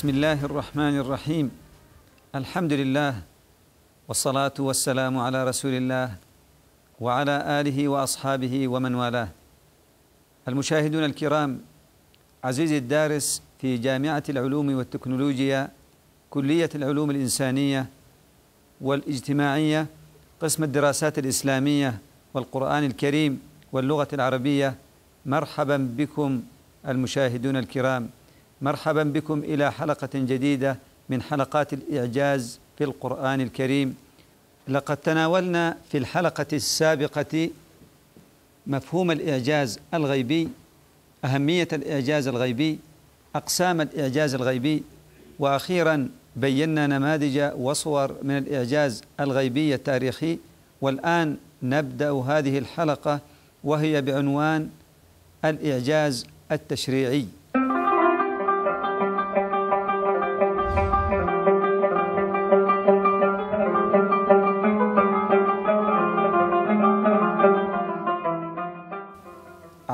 بسم الله الرحمن الرحيم الحمد لله والصلاة والسلام على رسول الله وعلى آله وأصحابه ومن والاه المشاهدون الكرام عزيزي الدارس في جامعة العلوم والتكنولوجيا كلية العلوم الإنسانية والاجتماعية قسم الدراسات الإسلامية والقرآن الكريم واللغة العربية مرحبا بكم المشاهدون الكرام مرحبا بكم إلى حلقة جديدة من حلقات الإعجاز في القرآن الكريم لقد تناولنا في الحلقة السابقة مفهوم الإعجاز الغيبي أهمية الإعجاز الغيبي أقسام الإعجاز الغيبي وأخيرا بينا نماذج وصور من الإعجاز الغيبي التاريخي والآن نبدأ هذه الحلقة وهي بعنوان الإعجاز التشريعي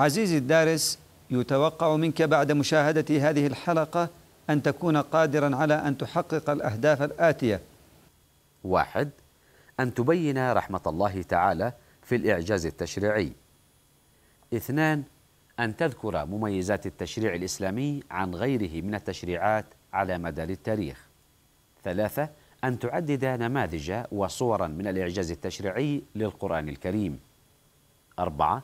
عزيزي الدارس يتوقع منك بعد مشاهدة هذه الحلقة أن تكون قادرا على أن تحقق الأهداف الآتية واحد أن تبين رحمة الله تعالى في الإعجاز التشريعي اثنان أن تذكر مميزات التشريع الإسلامي عن غيره من التشريعات على مدار التاريخ ثلاثة أن تعدد نماذج وصورا من الإعجاز التشريعي للقرآن الكريم أربعة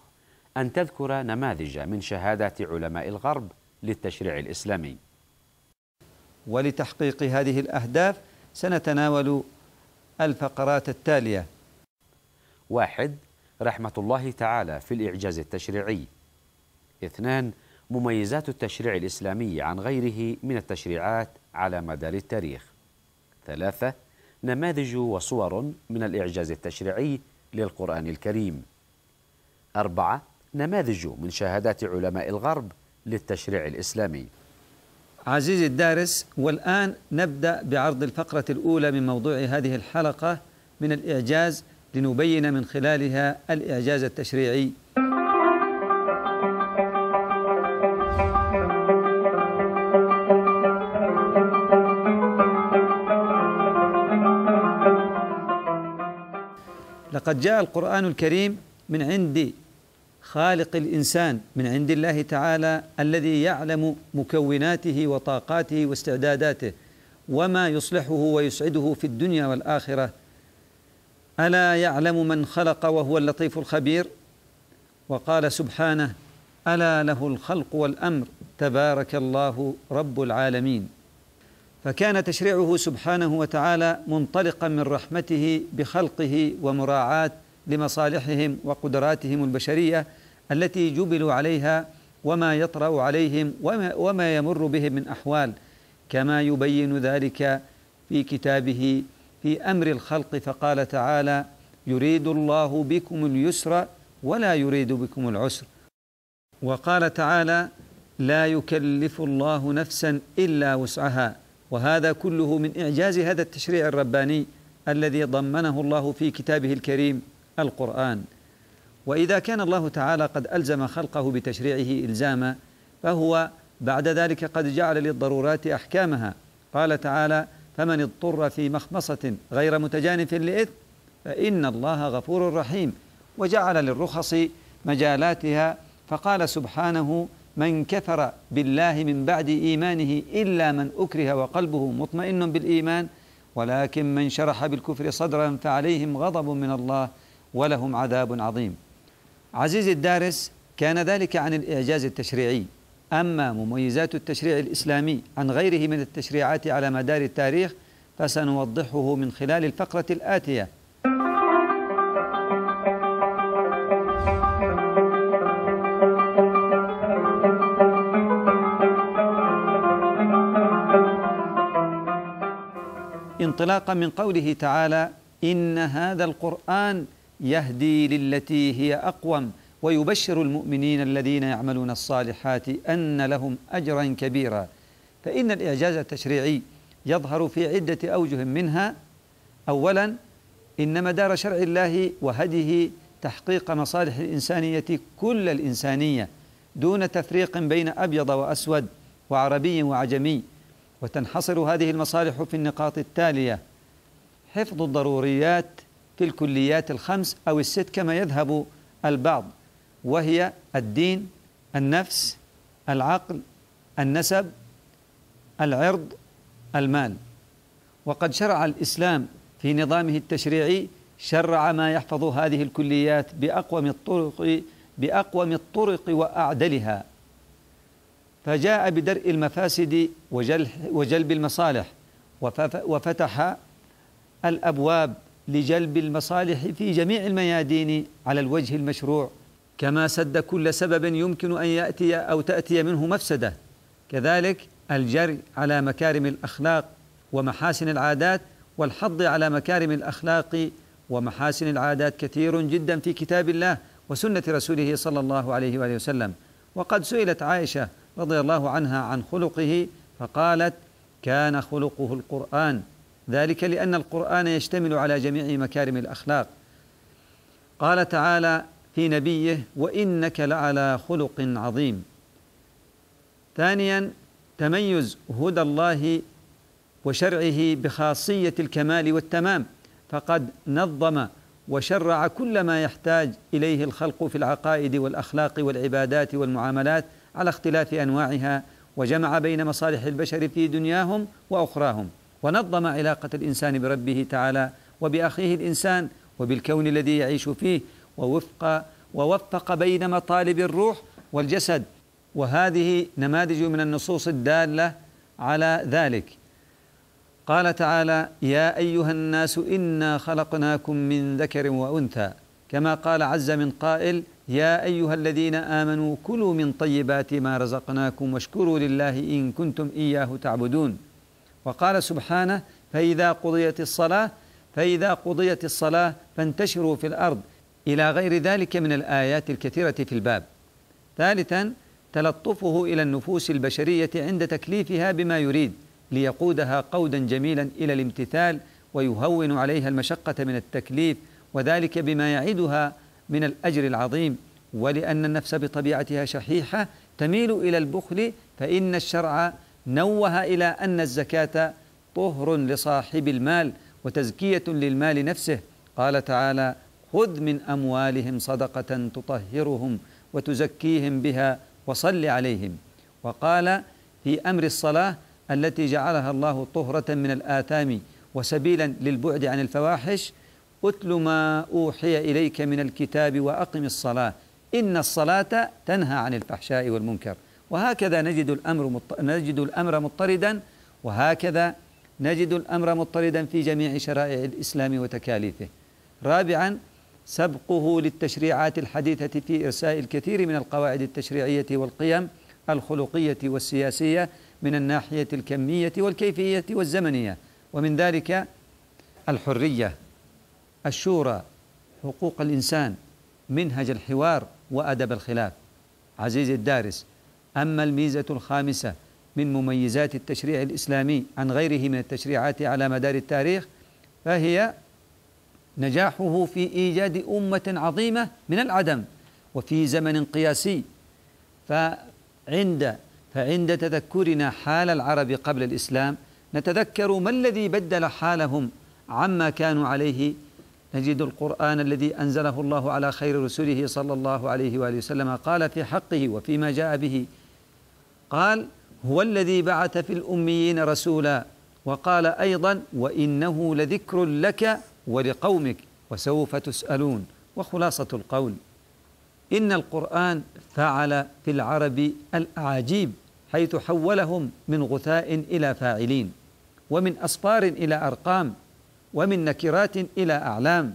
أن تذكر نماذج من شهادات علماء الغرب للتشريع الإسلامي ولتحقيق هذه الأهداف سنتناول الفقرات التالية واحد رحمة الله تعالى في الإعجاز التشريعي اثنان مميزات التشريع الإسلامي عن غيره من التشريعات على مدار التاريخ ثلاثة نماذج وصور من الإعجاز التشريعي للقرآن الكريم أربعة نماذج من شهادات علماء الغرب للتشريع الإسلامي عزيزي الدارس والآن نبدأ بعرض الفقرة الأولى من موضوع هذه الحلقة من الإعجاز لنبين من خلالها الإعجاز التشريعي لقد جاء القرآن الكريم من عند خالق الانسان من عند الله تعالى الذي يعلم مكوناته وطاقاته واستعداداته وما يصلحه ويسعده في الدنيا والاخره الا يعلم من خلق وهو اللطيف الخبير وقال سبحانه الا له الخلق والامر تبارك الله رب العالمين فكان تشريعه سبحانه وتعالى منطلقا من رحمته بخلقه ومراعاه لمصالحهم وقدراتهم البشريه التي جبلوا عليها وما يطرا عليهم وما, يمر بهم من احوال كما يبين ذلك في كتابه في امر الخلق فقال تعالى يريد الله بكم اليسر ولا يريد بكم العسر وقال تعالى لا يكلف الله نفسا الا وسعها وهذا كله من اعجاز هذا التشريع الرباني الذي ضمنه الله في كتابه الكريم القرآن وإذا كان الله تعالى قد ألزم خلقه بتشريعه إلزاما فهو بعد ذلك قد جعل للضرورات أحكامها قال تعالى فمن اضطر في مخمصة غير متجانف لإثم فإن الله غفور رحيم وجعل للرخص مجالاتها فقال سبحانه من كفر بالله من بعد إيمانه إلا من أكره وقلبه مطمئن بالإيمان ولكن من شرح بالكفر صدرا فعليهم غضب من الله ولهم عذاب عظيم عزيزي الدارس كان ذلك عن الإعجاز التشريعي أما مميزات التشريع الإسلامي عن غيره من التشريعات على مدار التاريخ فسنوضحه من خلال الفقرة الآتية انطلاقا من قوله تعالى إن هذا القرآن يهدي للتي هي أقوم ويبشر المؤمنين الذين يعملون الصالحات أن لهم أجرا كبيرا فإن الإعجاز التشريعي يظهر في عدة أوجه منها أولا إن مدار شرع الله وهديه تحقيق مصالح الإنسانية كل الإنسانية دون تفريق بين أبيض وأسود وعربي وعجمي وتنحصر هذه المصالح في النقاط التالية حفظ الضروريات في الكليات الخمس أو الست كما يذهب البعض وهي الدين النفس العقل النسب العرض المال وقد شرع الإسلام في نظامه التشريعي شرع ما يحفظ هذه الكليات بأقوم الطرق بأقوم الطرق وأعدلها فجاء بدرء المفاسد وجلب المصالح وفتح الأبواب لجلب المصالح في جميع الميادين على الوجه المشروع كما سد كل سبب يمكن ان ياتي او تاتي منه مفسده كذلك الجري على مكارم الاخلاق ومحاسن العادات والحض على مكارم الاخلاق ومحاسن العادات كثير جدا في كتاب الله وسنه رسوله صلى الله عليه واله وسلم وقد سئلت عائشه رضي الله عنها عن خلقه فقالت كان خلقه القران ذلك لأن القرآن يشتمل على جميع مكارم الأخلاق قال تعالى في نبيه وإنك لعلى خلق عظيم ثانيا تميز هدى الله وشرعه بخاصية الكمال والتمام فقد نظم وشرع كل ما يحتاج إليه الخلق في العقائد والأخلاق والعبادات والمعاملات على اختلاف أنواعها وجمع بين مصالح البشر في دنياهم وأخراهم ونظم علاقة الإنسان بربه تعالى وبأخيه الإنسان وبالكون الذي يعيش فيه ووفق ووفق بين مطالب الروح والجسد وهذه نماذج من النصوص الدالة على ذلك قال تعالى يا أيها الناس إنا خلقناكم من ذكر وأنثى كما قال عز من قائل يا أيها الذين آمنوا كلوا من طيبات ما رزقناكم واشكروا لله إن كنتم إياه تعبدون وقال سبحانه فإذا قضيت الصلاة فإذا قضيت الصلاة فانتشروا في الأرض إلى غير ذلك من الآيات الكثيرة في الباب ثالثا تلطفه إلى النفوس البشرية عند تكليفها بما يريد ليقودها قودا جميلا إلى الامتثال ويهون عليها المشقة من التكليف وذلك بما يعدها من الأجر العظيم ولأن النفس بطبيعتها شحيحة تميل إلى البخل فإن الشرع نوه إلى أن الزكاة طهر لصاحب المال وتزكية للمال نفسه قال تعالى خذ من أموالهم صدقة تطهرهم وتزكيهم بها وصل عليهم وقال في أمر الصلاة التي جعلها الله طهرة من الآثام وسبيلا للبعد عن الفواحش أتل ما أوحي إليك من الكتاب وأقم الصلاة إن الصلاة تنهى عن الفحشاء والمنكر وهكذا نجد الأمر نجد الأمر مضطردا وهكذا نجد الأمر مضطردا في جميع شرائع الإسلام وتكاليفه رابعا سبقه للتشريعات الحديثة في إرساء الكثير من القواعد التشريعية والقيم الخلقية والسياسية من الناحية الكمية والكيفية والزمنية ومن ذلك الحرية الشورى حقوق الإنسان منهج الحوار وأدب الخلاف عزيزي الدارس أما الميزة الخامسة من مميزات التشريع الإسلامي عن غيره من التشريعات على مدار التاريخ فهي نجاحه في إيجاد أمة عظيمة من العدم وفي زمن قياسي فعند فعند تذكرنا حال العرب قبل الإسلام نتذكر ما الذي بدل حالهم عما كانوا عليه نجد القرآن الذي أنزله الله على خير رسله صلى الله عليه وآله وسلم قال في حقه وفيما جاء به قال هو الذي بعث في الأميين رسولا وقال أيضا وإنه لذكر لك ولقومك وسوف تسألون وخلاصة القول إن القرآن فعل في العرب الأعاجيب حيث حولهم من غثاء إلى فاعلين ومن أصفار إلى أرقام ومن نكرات إلى أعلام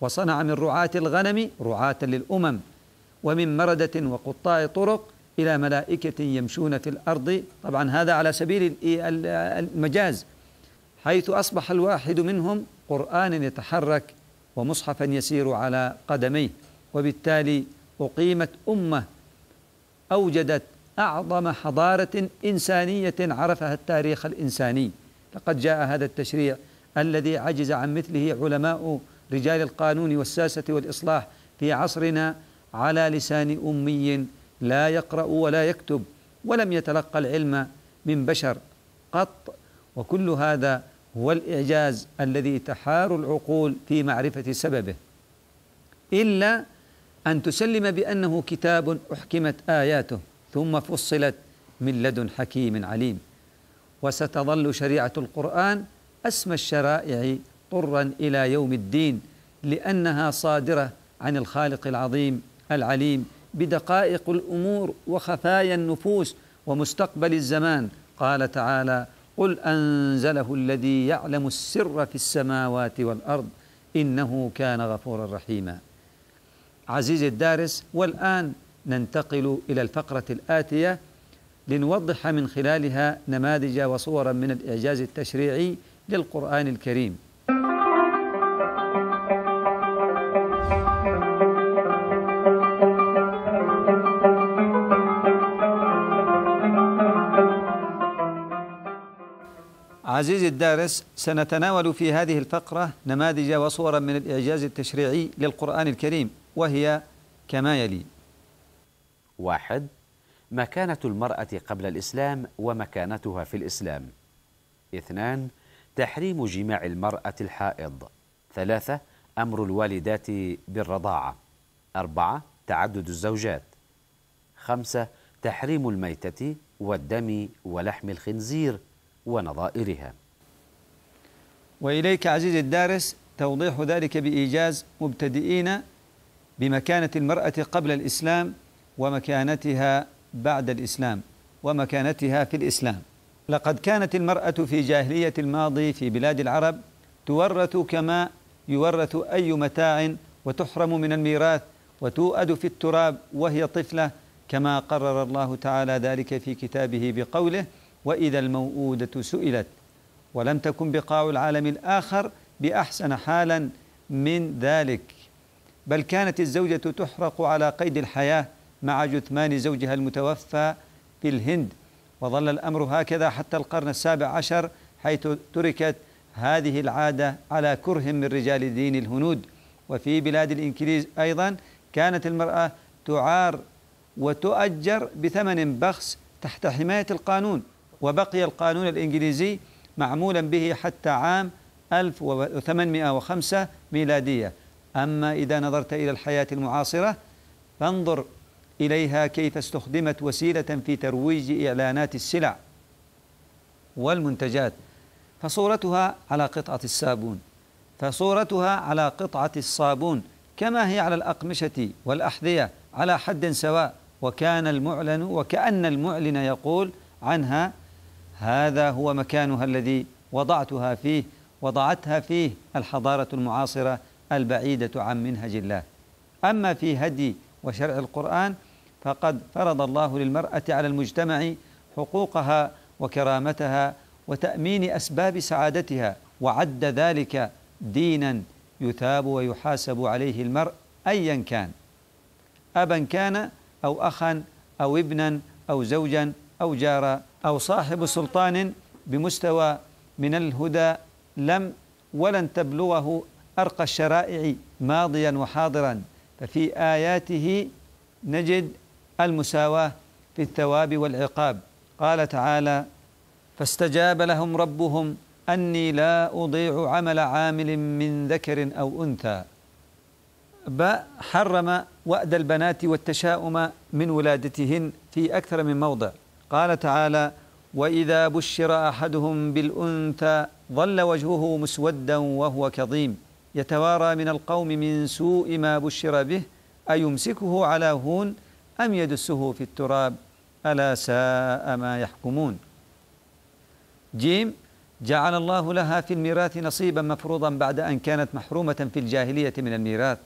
وصنع من رعاة الغنم رعاة للأمم ومن مردة وقطاع طرق إلى ملائكة يمشون في الأرض طبعا هذا على سبيل إيه، المجاز حيث أصبح الواحد منهم قرآن يتحرك ومصحفا يسير على قدميه وبالتالي أقيمت أمة أوجدت أعظم حضارة إنسانية عرفها التاريخ الإنساني لقد جاء هذا التشريع الذي عجز عن مثله علماء رجال القانون والساسة والإصلاح في عصرنا على لسان أمي لا يقرأ ولا يكتب ولم يتلقى العلم من بشر قط وكل هذا هو الإعجاز الذي تحار العقول في معرفة سببه إلا أن تسلم بأنه كتاب أحكمت آياته ثم فصلت من لدن حكيم عليم وستظل شريعة القرآن أسمى الشرائع طرا إلى يوم الدين لأنها صادرة عن الخالق العظيم العليم بدقائق الامور وخفايا النفوس ومستقبل الزمان قال تعالى قل انزله الذي يعلم السر في السماوات والارض انه كان غفورا رحيما عزيزي الدارس والان ننتقل الى الفقره الاتيه لنوضح من خلالها نماذج وصورا من الاعجاز التشريعي للقران الكريم عزيزي الدارس سنتناول في هذه الفقرة نماذج وصورا من الإعجاز التشريعي للقرآن الكريم وهي كما يلي واحد مكانة المرأة قبل الإسلام ومكانتها في الإسلام اثنان تحريم جماع المرأة الحائض ثلاثة أمر الوالدات بالرضاعة أربعة تعدد الزوجات خمسة تحريم الميتة والدم ولحم الخنزير ونظائرها وإليك عزيزي الدارس توضيح ذلك بإيجاز مبتدئين بمكانة المرأة قبل الإسلام ومكانتها بعد الإسلام ومكانتها في الإسلام لقد كانت المرأة في جاهلية الماضي في بلاد العرب تورث كما يورث أي متاع وتحرم من الميراث وتوأد في التراب وهي طفلة كما قرر الله تعالى ذلك في كتابه بقوله وإذا الموؤودة سئلت ولم تكن بقاع العالم الآخر بأحسن حالا من ذلك بل كانت الزوجة تحرق على قيد الحياة مع جثمان زوجها المتوفى في الهند وظل الأمر هكذا حتى القرن السابع عشر حيث تركت هذه العادة على كره من رجال الدين الهنود وفي بلاد الإنكليز أيضا كانت المرأة تعار وتؤجر بثمن بخس تحت حماية القانون وبقي القانون الإنجليزي معمولا به حتى عام 1805 ميلادية أما إذا نظرت إلى الحياة المعاصرة فانظر إليها كيف استخدمت وسيلة في ترويج إعلانات السلع والمنتجات فصورتها على قطعة الصابون فصورتها على قطعة الصابون كما هي على الأقمشة والأحذية على حد سواء وكان المعلن وكأن المعلن يقول عنها هذا هو مكانها الذي وضعتها فيه وضعتها فيه الحضارة المعاصرة البعيدة عن منهج الله أما في هدي وشرع القرآن فقد فرض الله للمرأة على المجتمع حقوقها وكرامتها وتأمين أسباب سعادتها وعد ذلك دينا يثاب ويحاسب عليه المرء أيا كان أبا كان أو أخا أو ابنا أو زوجا أو جار أو صاحب سلطان بمستوى من الهدى لم ولن تبلغه أرقى الشرائع ماضيا وحاضرا ففي آياته نجد المساواة في الثواب والعقاب قال تعالى فاستجاب لهم ربهم أني لا أضيع عمل عامل من ذكر أو أنثى باء حرم وأد البنات والتشاؤم من ولادتهن في أكثر من موضع قال تعالى واذا بشر احدهم بالانثى ظل وجهه مسودا وهو كظيم يتوارى من القوم من سوء ما بشر به ايمسكه على هون ام يدسه في التراب الا ساء ما يحكمون جيم جعل الله لها في الميراث نصيبا مفروضا بعد ان كانت محرومه في الجاهليه من الميراث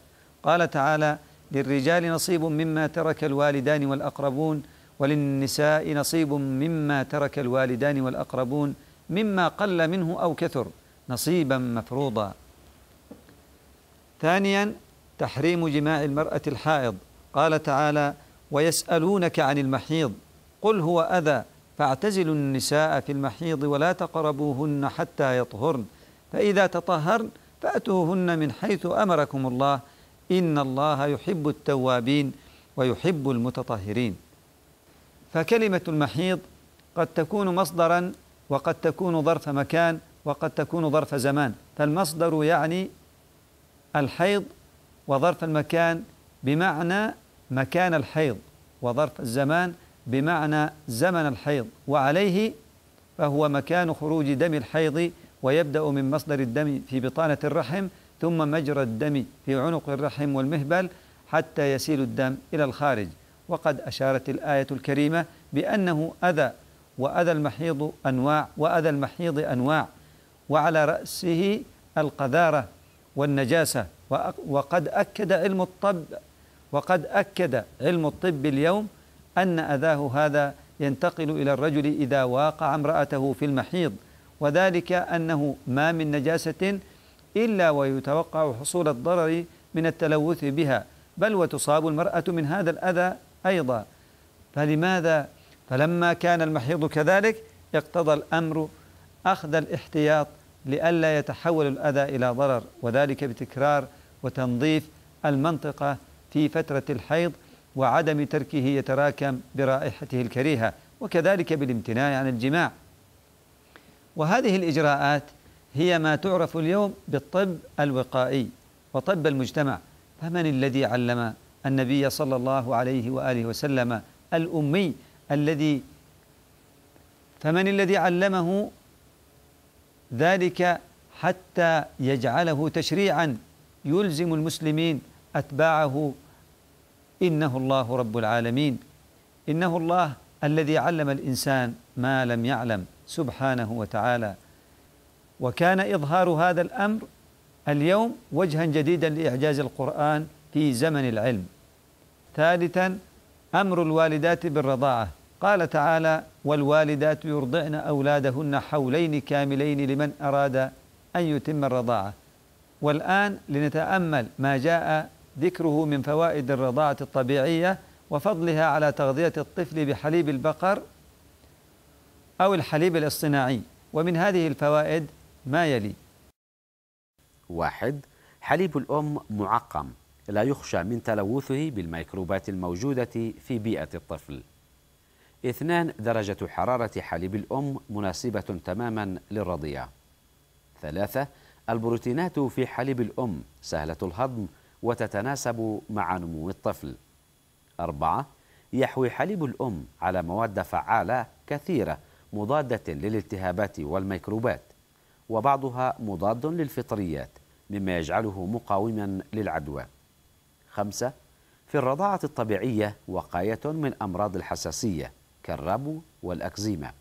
قال تعالى للرجال نصيب مما ترك الوالدان والاقربون وللنساء نصيب مما ترك الوالدان والأقربون مما قل منه أو كثر نصيبا مفروضا ثانيا تحريم جماع المرأة الحائض قال تعالى ويسألونك عن المحيض قل هو أذى فاعتزلوا النساء في المحيض ولا تقربوهن حتى يطهرن فإذا تطهرن فأتوهن من حيث أمركم الله إن الله يحب التوابين ويحب المتطهرين فكلمة المحيض قد تكون مصدرا وقد تكون ظرف مكان وقد تكون ظرف زمان فالمصدر يعني الحيض وظرف المكان بمعنى مكان الحيض وظرف الزمان بمعنى زمن الحيض وعليه فهو مكان خروج دم الحيض ويبدأ من مصدر الدم في بطانة الرحم ثم مجرى الدم في عنق الرحم والمهبل حتى يسيل الدم إلى الخارج وقد أشارت الآية الكريمة بأنه أذى وأذى المحيض أنواع وأذى المحيض أنواع وعلى رأسه القذارة والنجاسة وقد أكد علم الطب وقد أكد علم الطب اليوم أن أذاه هذا ينتقل إلى الرجل إذا واقع امرأته في المحيض وذلك أنه ما من نجاسة إلا ويتوقع حصول الضرر من التلوث بها بل وتصاب المرأة من هذا الأذى أيضا فلماذا فلما كان المحيض كذلك اقتضى الأمر أخذ الاحتياط لئلا يتحول الأذى إلى ضرر وذلك بتكرار وتنظيف المنطقة في فترة الحيض وعدم تركه يتراكم برائحته الكريهة وكذلك بالامتناع عن الجماع وهذه الإجراءات هي ما تعرف اليوم بالطب الوقائي وطب المجتمع فمن الذي علم النبي صلى الله عليه واله وسلم الامي الذي فمن الذي علمه ذلك حتى يجعله تشريعا يلزم المسلمين اتباعه انه الله رب العالمين انه الله الذي علم الانسان ما لم يعلم سبحانه وتعالى وكان اظهار هذا الامر اليوم وجها جديدا لاعجاز القران في زمن العلم ثالثا أمر الوالدات بالرضاعة قال تعالى والوالدات يرضعن أولادهن حولين كاملين لمن أراد أن يتم الرضاعة والآن لنتأمل ما جاء ذكره من فوائد الرضاعة الطبيعية وفضلها على تغذية الطفل بحليب البقر أو الحليب الاصطناعي ومن هذه الفوائد ما يلي واحد حليب الأم معقم لا يخشى من تلوثه بالميكروبات الموجودة في بيئة الطفل اثنان درجة حرارة حليب الأم مناسبة تماما للرضيع ثلاثة البروتينات في حليب الأم سهلة الهضم وتتناسب مع نمو الطفل أربعة يحوي حليب الأم على مواد فعالة كثيرة مضادة للالتهابات والميكروبات وبعضها مضاد للفطريات مما يجعله مقاوما للعدوى خمسة في الرضاعة الطبيعية وقاية من أمراض الحساسية كالربو والأكزيما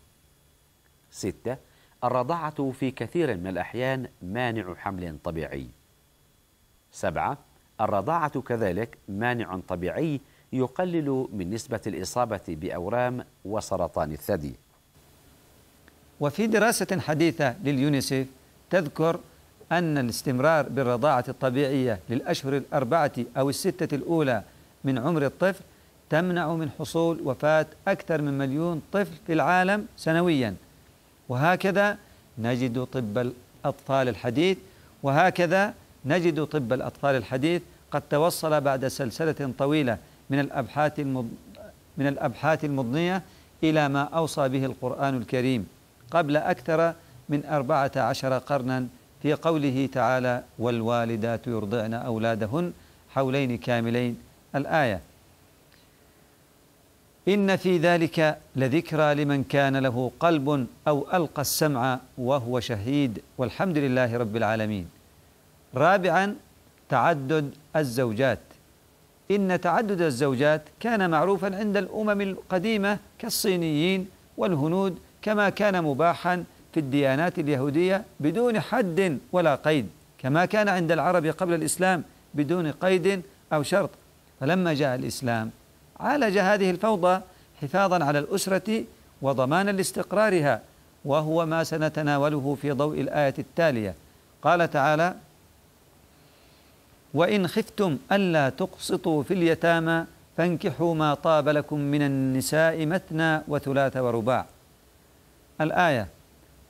ستة الرضاعة في كثير من الأحيان مانع حمل طبيعي سبعة الرضاعة كذلك مانع طبيعي يقلل من نسبة الإصابة بأورام وسرطان الثدي وفي دراسة حديثة لليونيسيف تذكر أن الاستمرار بالرضاعة الطبيعية للأشهر الأربعة أو الستة الأولى من عمر الطفل تمنع من حصول وفاة أكثر من مليون طفل في العالم سنويا وهكذا نجد طب الأطفال الحديث وهكذا نجد طب الأطفال الحديث قد توصل بعد سلسلة طويلة من الأبحاث من الأبحاث المضنية إلى ما أوصى به القرآن الكريم قبل أكثر من أربعة عشر قرنا في قوله تعالى والوالدات يرضعن أولادهن حولين كاملين الآية إن في ذلك لذكرى لمن كان له قلب أو ألقى السمع وهو شهيد والحمد لله رب العالمين رابعا تعدد الزوجات إن تعدد الزوجات كان معروفا عند الأمم القديمة كالصينيين والهنود كما كان مباحا في الديانات اليهودية بدون حد ولا قيد كما كان عند العرب قبل الإسلام بدون قيد أو شرط فلما جاء الإسلام عالج هذه الفوضى حفاظا على الأسرة وضمانا لاستقرارها وهو ما سنتناوله في ضوء الآية التالية قال تعالى وإن خفتم ألا تقسطوا في اليتامى فانكحوا ما طاب لكم من النساء مثنى وثلاث ورباع الآية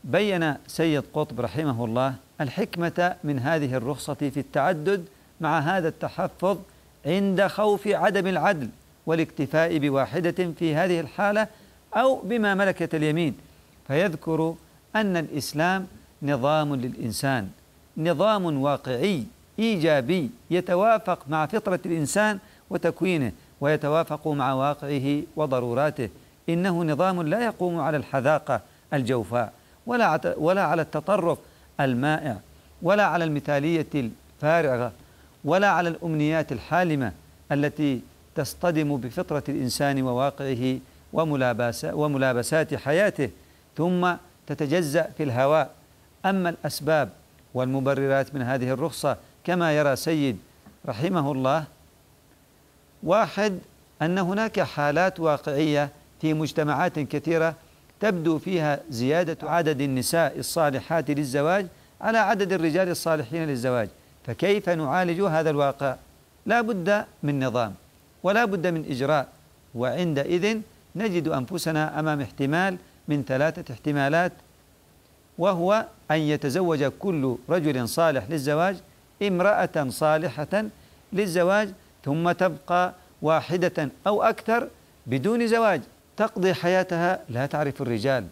بين سيد قطب رحمه الله الحكمة من هذه الرخصة في التعدد مع هذا التحفظ عند خوف عدم العدل والاكتفاء بواحدة في هذه الحالة أو بما ملكت اليمين فيذكر أن الإسلام نظام للإنسان نظام واقعي إيجابي يتوافق مع فطرة الإنسان وتكوينه ويتوافق مع واقعه وضروراته إنه نظام لا يقوم على الحذاقة الجوفاء ولا ولا على التطرف المائع ولا على المثالية الفارغة ولا على الأمنيات الحالمة التي تصطدم بفطرة الإنسان وواقعه وملابسات حياته ثم تتجزأ في الهواء أما الأسباب والمبررات من هذه الرخصة كما يرى سيد رحمه الله واحد أن هناك حالات واقعية في مجتمعات كثيرة تبدو فيها زيادة عدد النساء الصالحات للزواج على عدد الرجال الصالحين للزواج فكيف نعالج هذا الواقع لا بد من نظام ولا بد من إجراء وعندئذ نجد أنفسنا أمام احتمال من ثلاثة احتمالات وهو أن يتزوج كل رجل صالح للزواج امرأة صالحة للزواج ثم تبقى واحدة أو أكثر بدون زواج تقضي حياتها لا تعرف الرجال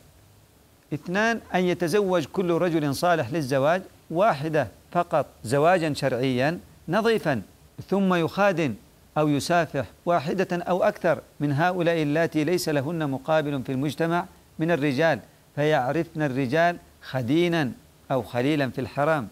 اثنان أن يتزوج كل رجل صالح للزواج واحدة فقط زواجا شرعيا نظيفا ثم يخادن أو يسافح واحدة أو أكثر من هؤلاء اللاتي ليس لهن مقابل في المجتمع من الرجال فيعرفن الرجال خدينا أو خليلا في الحرام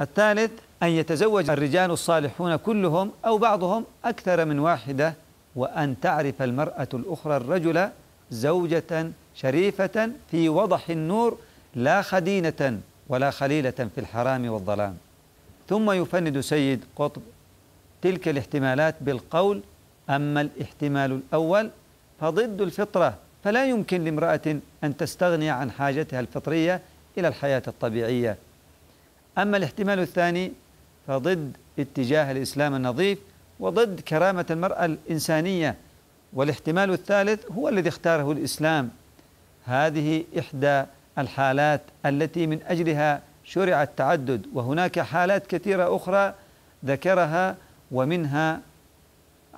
الثالث أن يتزوج الرجال الصالحون كلهم أو بعضهم أكثر من واحدة وأن تعرف المرأة الأخرى الرجل زوجة شريفة في وضح النور لا خدينة ولا خليلة في الحرام والظلام ثم يفند سيد قطب تلك الاحتمالات بالقول أما الاحتمال الأول فضد الفطرة فلا يمكن لامرأة أن تستغني عن حاجتها الفطرية إلى الحياة الطبيعية أما الاحتمال الثاني فضد اتجاه الإسلام النظيف وضد كرامة المرأة الإنسانية والاحتمال الثالث هو الذي اختاره الإسلام هذه إحدى الحالات التي من أجلها شرع التعدد وهناك حالات كثيرة أخرى ذكرها ومنها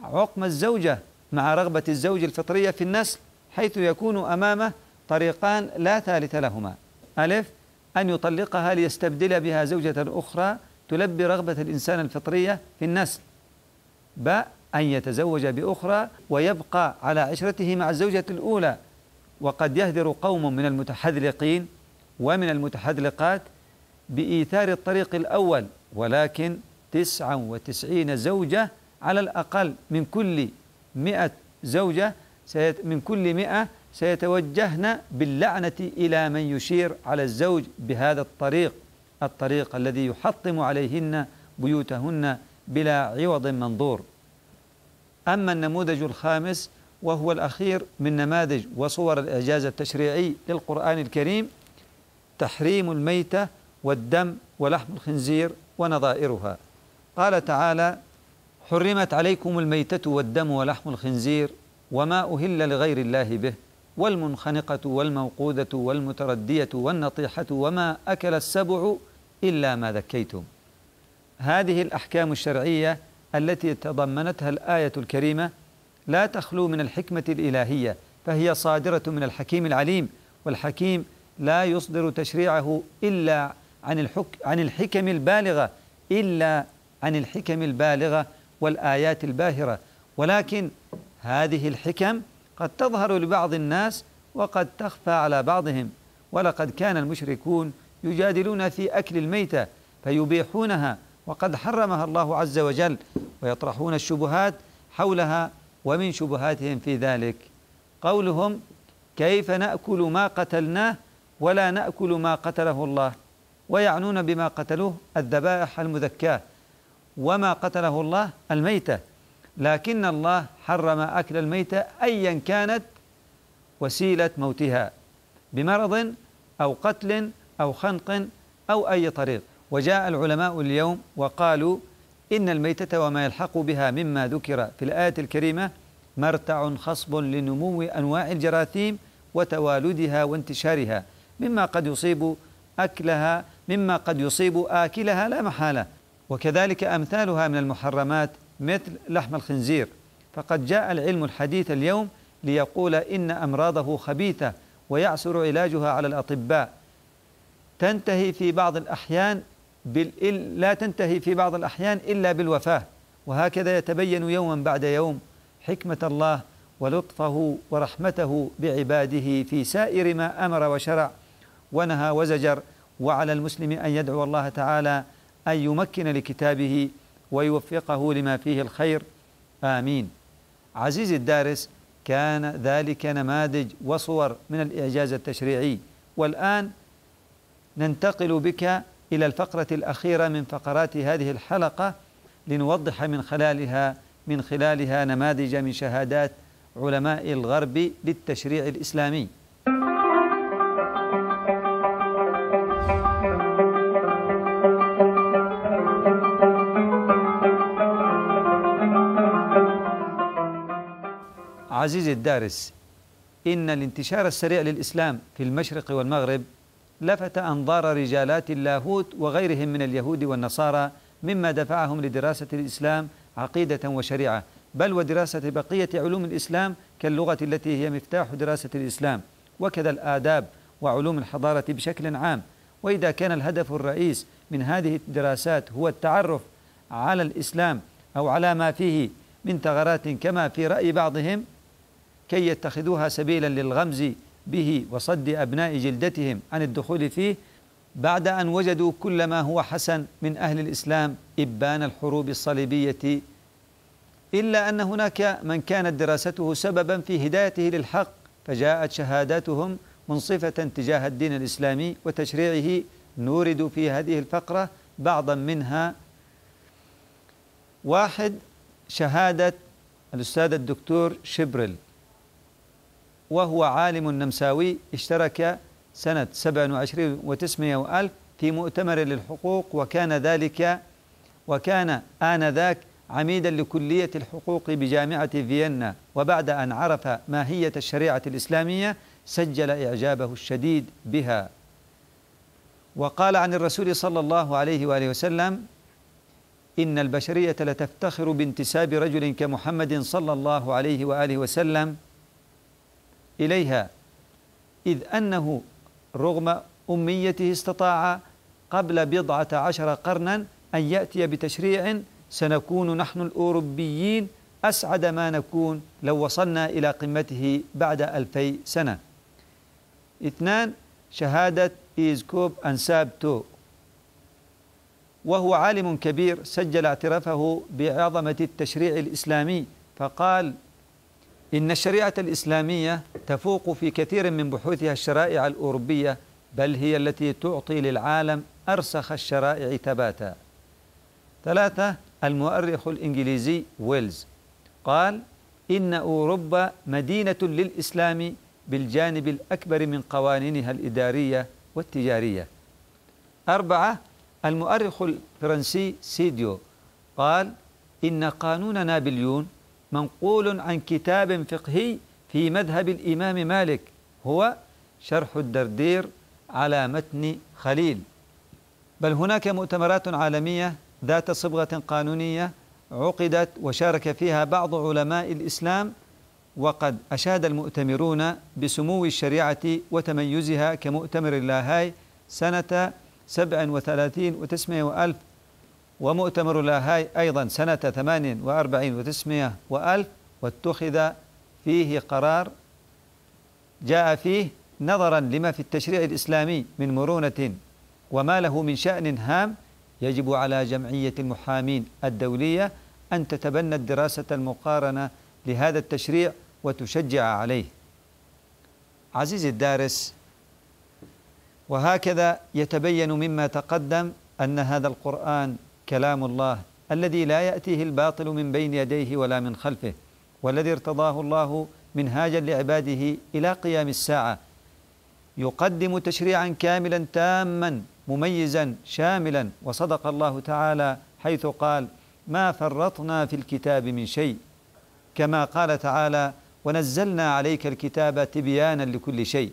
عقم الزوجة مع رغبة الزوج الفطرية في النسل حيث يكون أمامه طريقان لا ثالث لهما ألف أن يطلقها ليستبدل بها زوجة أخرى تلبي رغبة الإنسان الفطرية في النسل باء أن يتزوج بأخرى ويبقى على عشرته مع الزوجة الأولى وقد يهدر قوم من المتحذلقين ومن المتحذلقات بإيثار الطريق الأول ولكن تسعة وتسعين زوجة على الأقل من كل مئة زوجة من كل مئة سيتوجهن باللعنة إلى من يشير على الزوج بهذا الطريق الطريق الذي يحطم عليهن بيوتهن بلا عوض منظور أما النموذج الخامس وهو الأخير من نماذج وصور الإعجاز التشريعي للقرآن الكريم تحريم الميتة والدم ولحم الخنزير ونظائرها قال تعالى حرمت عليكم الميتة والدم ولحم الخنزير وما أهل لغير الله به والمنخنقة والموقودة والمتردية والنطيحة وما أكل السبع إلا ما ذكيتم هذه الأحكام الشرعية التي تضمنتها الآية الكريمة لا تخلو من الحكمة الإلهية فهي صادرة من الحكيم العليم والحكيم لا يصدر تشريعه إلا عن الحك عن الحكم البالغة إلا عن الحكم البالغة والآيات الباهرة ولكن هذه الحكم قد تظهر لبعض الناس وقد تخفى على بعضهم ولقد كان المشركون يجادلون في أكل الميتة فيبيحونها وقد حرمها الله عز وجل ويطرحون الشبهات حولها ومن شبهاتهم في ذلك قولهم كيف ناكل ما قتلناه ولا ناكل ما قتله الله ويعنون بما قتلوه الذبائح المذكاه وما قتله الله الميته لكن الله حرم اكل الميته ايا كانت وسيله موتها بمرض او قتل او خنق او اي طريق وجاء العلماء اليوم وقالوا إن الميتة وما يلحق بها مما ذكر في الآية الكريمة مرتع خصب لنمو أنواع الجراثيم وتوالدها وانتشارها مما قد يصيب أكلها مما قد يصيب آكلها لا محالة وكذلك أمثالها من المحرمات مثل لحم الخنزير فقد جاء العلم الحديث اليوم ليقول إن أمراضه خبيثة ويعسر علاجها على الأطباء تنتهي في بعض الأحيان لا تنتهي في بعض الأحيان إلا بالوفاة وهكذا يتبين يوما بعد يوم حكمة الله ولطفه ورحمته بعباده في سائر ما أمر وشرع ونهى وزجر وعلى المسلم أن يدعو الله تعالى أن يمكن لكتابه ويوفقه لما فيه الخير آمين عزيزي الدارس كان ذلك نماذج وصور من الإعجاز التشريعي والآن ننتقل بك إلى الفقرة الأخيرة من فقرات هذه الحلقة لنوضح من خلالها من خلالها نماذج من شهادات علماء الغرب للتشريع الإسلامي عزيزي الدارس إن الانتشار السريع للإسلام في المشرق والمغرب لفت أنظار رجالات اللاهوت وغيرهم من اليهود والنصارى مما دفعهم لدراسة الإسلام عقيدة وشريعة بل ودراسة بقية علوم الإسلام كاللغة التي هي مفتاح دراسة الإسلام وكذا الآداب وعلوم الحضارة بشكل عام وإذا كان الهدف الرئيس من هذه الدراسات هو التعرف على الإسلام أو على ما فيه من ثغرات كما في رأي بعضهم كي يتخذوها سبيلا للغمز به وصد أبناء جلدتهم عن الدخول فيه بعد أن وجدوا كل ما هو حسن من أهل الإسلام إبان الحروب الصليبية إلا أن هناك من كانت دراسته سببا في هدايته للحق فجاءت شهاداتهم منصفة تجاه الدين الإسلامي وتشريعه نورد في هذه الفقرة بعضا منها واحد شهادة الأستاذ الدكتور شبرل وهو عالم نمساوي اشترك سنة 27 و 900 وألف في مؤتمر للحقوق وكان ذلك وكان آنذاك عميدا لكلية الحقوق بجامعة فيينا وبعد أن عرف ماهية الشريعة الإسلامية سجل إعجابه الشديد بها وقال عن الرسول صلى الله عليه وآله وسلم إن البشرية لتفتخر بانتساب رجل كمحمد صلى الله عليه وآله وسلم إليها إذ أنه رغم أميته استطاع قبل بضعة عشر قرنا أن يأتي بتشريع سنكون نحن الأوروبيين أسعد ما نكون لو وصلنا إلى قمته بعد ألفي سنة اثنان شهادة إيزكوب أنساب تو وهو عالم كبير سجل اعترافه بعظمة التشريع الإسلامي فقال إن الشريعة الإسلامية تفوق في كثير من بحوثها الشرائع الأوروبية بل هي التي تعطي للعالم أرسخ الشرائع ثباتا ثلاثة المؤرخ الإنجليزي ويلز قال إن أوروبا مدينة للإسلام بالجانب الأكبر من قوانينها الإدارية والتجارية أربعة المؤرخ الفرنسي سيديو قال إن قانون نابليون منقول عن كتاب فقهي في مذهب الإمام مالك هو شرح الدردير على متن خليل بل هناك مؤتمرات عالمية ذات صبغة قانونية عقدت وشارك فيها بعض علماء الإسلام وقد أشاد المؤتمرون بسمو الشريعة وتميزها كمؤتمر اللاهاي سنة 37 و900 وألف ومؤتمر لاهاي أيضا سنة 48 و وألف واتخذ فيه قرار جاء فيه نظرا لما في التشريع الإسلامي من مرونة وما له من شأن هام يجب على جمعية المحامين الدولية أن تتبنى الدراسة المقارنة لهذا التشريع وتشجع عليه عزيزي الدارس وهكذا يتبين مما تقدم أن هذا القرآن كلام الله الذي لا يأتيه الباطل من بين يديه ولا من خلفه والذي ارتضاه الله منهاجا لعباده إلى قيام الساعة يقدم تشريعا كاملا تاما مميزا شاملا وصدق الله تعالى حيث قال ما فرطنا في الكتاب من شيء كما قال تعالى ونزلنا عليك الكتاب تبيانا لكل شيء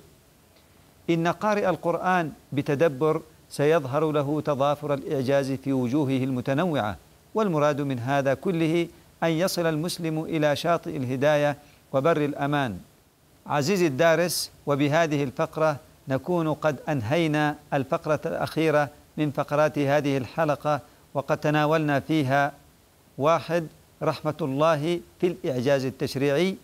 إن قارئ القرآن بتدبر سيظهر له تضافر الإعجاز في وجوهه المتنوعة والمراد من هذا كله أن يصل المسلم إلى شاطئ الهداية وبر الأمان عزيزي الدارس وبهذه الفقرة نكون قد أنهينا الفقرة الأخيرة من فقرات هذه الحلقة وقد تناولنا فيها واحد رحمة الله في الإعجاز التشريعي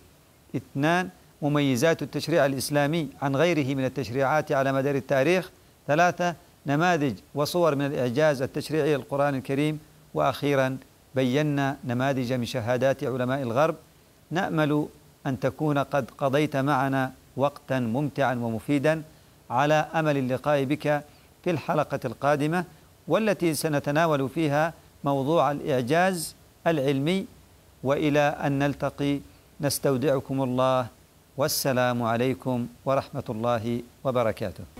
اثنان مميزات التشريع الإسلامي عن غيره من التشريعات على مدار التاريخ ثلاثة نماذج وصور من الإعجاز التشريعي للقرآن الكريم وأخيرا بينا نماذج من شهادات علماء الغرب نأمل أن تكون قد قضيت معنا وقتا ممتعا ومفيدا على أمل اللقاء بك في الحلقة القادمة والتي سنتناول فيها موضوع الإعجاز العلمي وإلى أن نلتقي نستودعكم الله والسلام عليكم ورحمة الله وبركاته